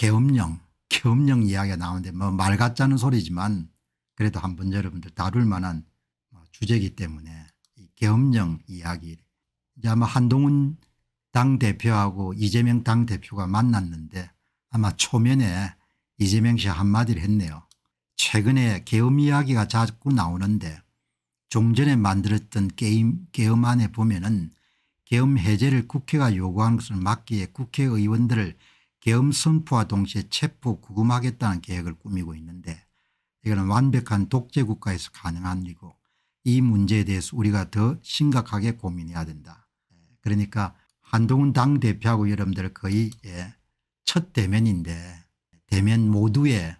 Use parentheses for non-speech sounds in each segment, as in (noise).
개엄령개엄령 이야기가 나오는데 뭐 말같지 않은 소리지만 그래도 한번 여러분들 다룰 만한 뭐 주제이기 때문에 이개엄령 이야기 이제 아마 한동훈 당대표하고 이재명 당대표가 만났는데 아마 초면에 이재명 씨 한마디를 했네요. 최근에 계엄 이야기가 자꾸 나오는데 종전에 만들었던 게임 계엄 안에 보면은 계엄 해제를 국회가 요구한 것을 막기에 국회의원들을 계엄선포와 동시에 체포 구금하겠다는 계획을 꾸미고 있는데 이거는 완벽한 독재국가에서 가능한 일이고 이 문제에 대해서 우리가 더 심각하게 고민해야 된다. 그러니까 한동훈 당대표하고 여러분들 거의 예, 첫 대면인데 대면 모두에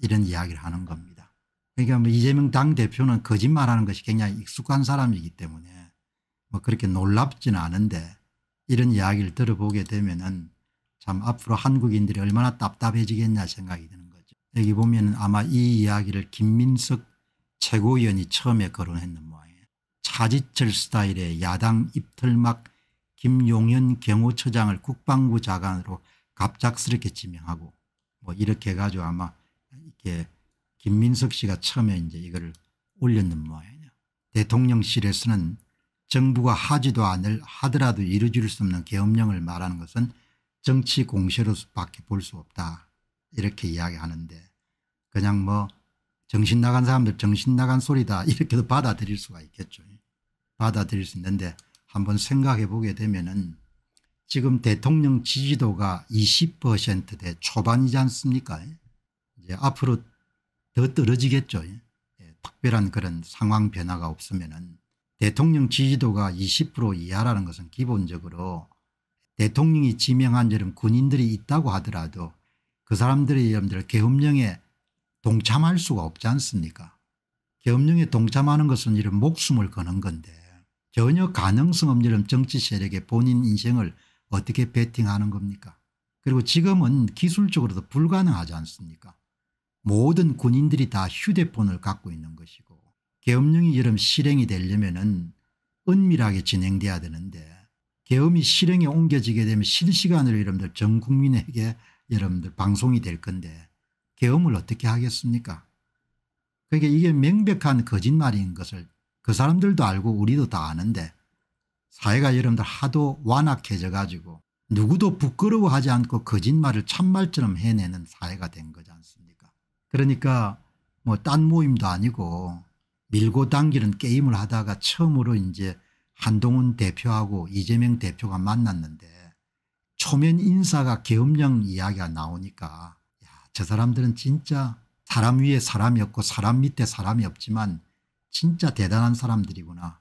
이런 이야기를 하는 겁니다. 그러니까 뭐 이재명 당대표는 거짓말하는 것이 굉장히 익숙한 사람이기 때문에 뭐 그렇게 놀랍지는 않은데 이런 이야기를 들어보게 되면 은참 앞으로 한국인들이 얼마나 답답해지겠냐 생각이 드는 거죠. 여기 보면 아마 이 이야기를 김민석 최고위원이 처음에 거론했는 모양이에요. 차지철 스타일의 야당 입털막 김용현 경호처장을 국방부 장관으로 갑작스럽게 지명하고 뭐 이렇게 해가지고 아마 이렇게 김민석 씨가 처음에 이제 이거를 올렸는 모양이에요. 대통령실에서는 정부가 하지도 않을 하더라도 이루어질 수 없는 계엄령을 말하는 것은 정치 공세로밖에 볼 수 없다 이렇게 이야기하는데 그냥 뭐 정신 나간 사람들 정신 나간 소리다 (laughs) 이렇게도 받아들일 수가 있겠죠. 받아들일 수 있는데 한번 생각해 보게 되면은 지금 대통령 지지도가 20%대 초반이지 않습니까? 이제 앞으로 더 떨어지겠죠. 예, 특별한 그런 상황 변화가 없으면은 대통령 지지도가 20% 이하라는 것은 기본적으로 대통령이 지명한 여름 군인들이 있다고 하더라도 그 사람들이 여러분들 계엄령에 동참할 수가 없지 않습니까 계엄령에 동참하는 것은 이런 목숨을 거는 건데 전혀 가능성 없는 이런 정치 세력의 본인 인생을 어떻게 베팅하는 겁니까 그리고 지금은 기술적으로도 불가능하지 않습니까 모든 군인들이 다 휴대폰을 갖고 있는 것이고 계엄령이 여름 실행이 되려면 은 은밀하게 진행돼야 되는데 계엄이 실행에 옮겨지게 되면 실시간으로 여러분들 전 국민에게 여러분들 방송이 될 건데 계엄을 어떻게 하겠습니까 그러니까 이게 명백한 거짓말인 것을 그 사람들도 알고 우리도 다 아는데 사회가 여러분들 하도 완악해져 가지고 누구도 부끄러워하지 않고 거짓말을 참말처럼 해내는 사회가 된 거지 않습니까 그러니까 뭐 딴 모임도 아니고 밀고 당기는 게임을 하다가 처음으로 이제 한동훈 대표하고 이재명 대표가 만났는데 초면 인사가 계엄령 이야기가 나오니까 야, 저 사람들은 진짜 사람 위에 사람이 없고 사람 밑에 사람이 없지만 진짜 대단한 사람들이구나.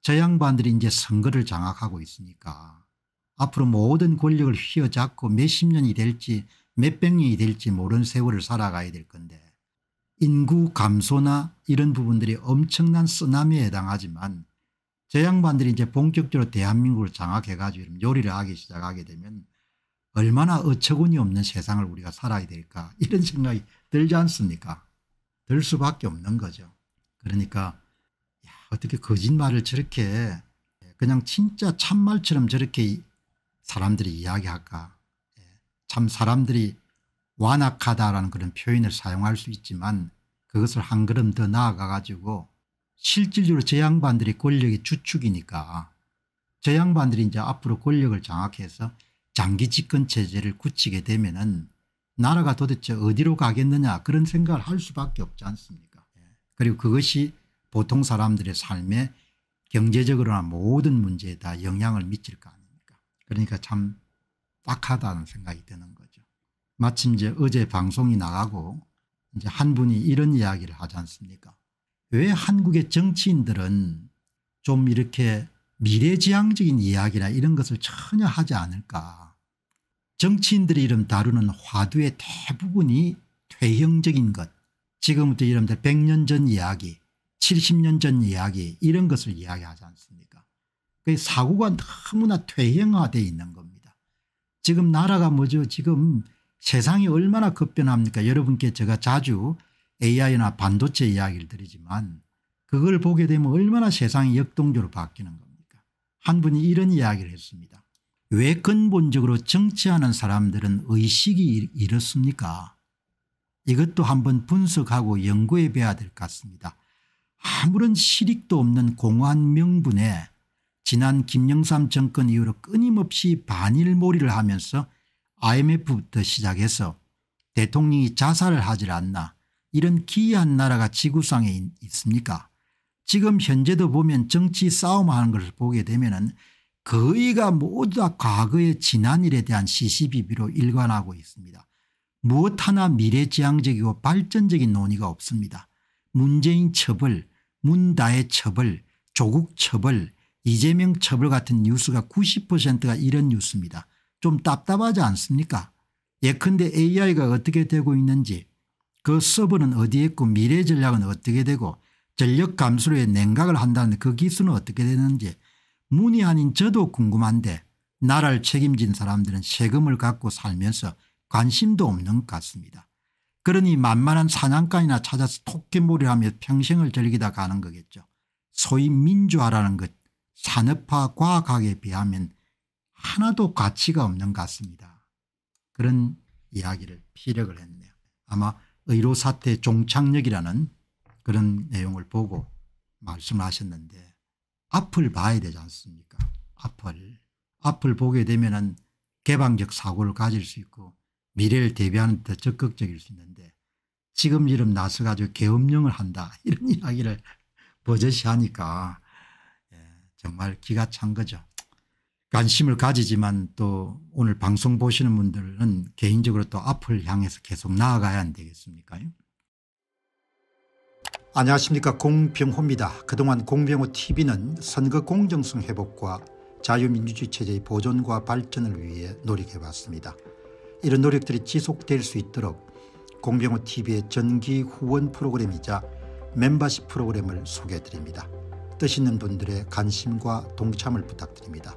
저 양반들이 이제 선거를 장악하고 있으니까 앞으로 모든 권력을 휘어잡고 몇 십 년이 될지 몇백 년이 될지 모르는 세월을 살아가야 될 건데 인구 감소나 이런 부분들이 엄청난 쓰나미에 해당하지만 저 양반들이 이제 본격적으로 대한민국을 장악해 가지고 요리를 하기 시작하게 되면 얼마나 어처구니 없는 세상을 우리가 살아야 될까 (laughs) 이런 생각이 들지 않습니까 들 수밖에 없는 거죠 그러니까 야, 어떻게 거짓말을 저렇게 그냥 진짜 참말처럼 저렇게 사람들이 이야기할까 예, 참 사람들이 완악하다라는 그런 표현을 사용할 수 있지만 그것을 한 걸음 더 나아가 가지고 실질적으로 저 양반들이 권력의 주축이니까 저 양반들이 이제 앞으로 권력을 장악해서 장기 집권 체제를 굳히게 되면은 나라가 도대체 어디로 가겠느냐 그런 생각을 할 수밖에 없지 않습니까 예. 그리고 그것이 보통 사람들의 삶에 경제적으로나 모든 문제에 다 영향을 미칠 거 아닙니까 그러니까 참 딱하다는 생각이 드는 거죠 마침 이제 어제 방송이 나가고 이제 한 분이 이런 이야기를 하지 않습니까 왜 한국의 정치인들은 좀 이렇게 미래지향적인 이야기나 이런 것을 전혀 하지 않을까. 정치인들의 이름 다루는 화두의 대부분이 퇴형적인 것 지금부터 이름들 100년 전 이야기 70년 전 이야기 이런 것을 이야기하지 않습니까 그 사고가 너무나 퇴행화되어 있는 겁니다. 지금 나라가 뭐죠 지금 세상이 얼마나 급변합니까 여러분께 제가 자주 AI나 반도체 이야기를 드리지만 그걸 보게 되면 얼마나 세상이 역동적으로 바뀌는 겁니까 한 분이 이런 이야기를 했습니다. 왜 근본적으로 정치하는 사람들은 의식이 이렇습니까 이것도 한번 분석하고 연구해 봐야 될 것 같습니다. 아무런 실익도 없는 공허한 명분에 지난 김영삼 정권 이후로 끊임없이 반일몰이를 하면서 IMF부터 시작해서 대통령이 자살을 하질 않나 이런 기이한 나라가 지구상에 있습니까 지금 현재도 보면 정치 싸움하는 것을 보게 되면 은 거의가 모두 다 과거의 지난 일에 대한 시시비비로 일관하고 있습니다. 무엇 하나 미래지향적이고 발전적인 논의가 없습니다. 문재인 처벌, 문다의 처벌, 조국 처벌, 이재명 처벌 같은 뉴스가 90%가 이런 뉴스입니다. 좀 답답하지 않습니까 예컨대 AI가 어떻게 되고 있는지 그 서버는 어디에 있고 미래 전략은 어떻게 되고 전력 감소로 의 냉각을 한다는 그 기수는 어떻게 되는지 문이 아닌 저도 궁금한데 나라를 책임진 사람들은 세금을 갖고 살면서 관심도 없는 것 같습니다. 그러니 만만한 사냥감이나 찾아서 토끼몰이 하며 평생을 즐기다 가는 거겠죠. 소위 민주화라는 것 산업화 과학학에 비하면 하나도 가치가 없는 것 같습니다. 그런 이야기를 피력을 했네요. 아마 의료사태 종착역이라는 그런 내용을 보고 말씀을 하셨는데 앞을 봐야 되지 않습니까 앞을 앞을 보게 되면 은 개방적 사고를 가질 수 있고 미래를 대비하는 데 적극적일 수 있는데 지금 이름 나서 가지고 계엄령을 한다 이런 (laughs) 이야기를 버젓이 하니까 예, 정말 기가 찬 거죠. 관심을 가지지만 또 오늘 방송 보시는 분들은 개인적으로 또 앞을 향해서 계속 나아가야 안 되겠습니까 안녕하십니까 공병호입니다. 그동안 공병호 tv는 선거 공정성 회복과 자유민주주의 체제의 보존과 발전을 위해 노력해왔습니다. 이런 노력들이 지속될 수 있도록 공병호 tv의 전기 후원 프로그램이자 멤버십 프로그램을 소개해드립니다. 뜻 있는 분들의 관심과 동참을 부탁드립니다.